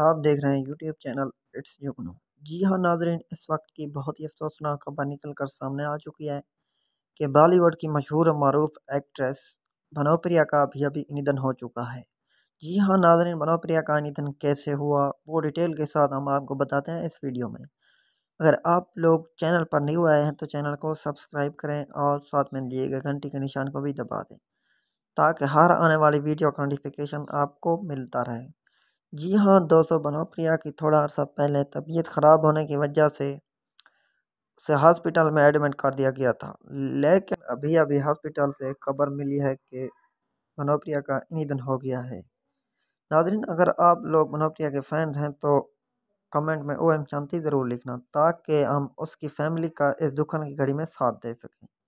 आप देख रहे हैं यूट्यूब चैनल इट्स जुगनू जी हाँ नाजरीन इस वक्त की बहुत ही अफसोसनाक खबर निकल कर सामने आ चुकी है कि बॉलीवुड की मशहूर और मरूफ एक्ट्रेस मनोप्रिया का भी अभी निधन हो चुका है जी हाँ नाजरीन मनोप्रिया का निधन कैसे हुआ वो डिटेल के साथ हम आपको बताते हैं इस वीडियो में अगर आप लोग चैनल पर नहीं आए हैं तो चैनल को सब्सक्राइब करें और साथ में दिए गए घंटी के निशान को भी दबा दें ताकि हर आने वाली वीडियो का नोटिफिकेशन आपको मिलता रहे जी हाँ दोस्तों बनोप्रिया की थोड़ा अर्सा पहले तबीयत खराब होने की वजह से उसे हॉस्पिटल में एडमिट कर दिया गया था लेकिन अभी अभी हॉस्पिटल से खबर मिली है कि मनोप्रिया का निधन हो गया है नाजरीन अगर आप लोग मनोप्रिया के फैंस हैं तो कमेंट में ओ एम शांति ज़रूर लिखना ताकि हम उसकी फैमिली का इस दुखन की घड़ी में साथ दे सकें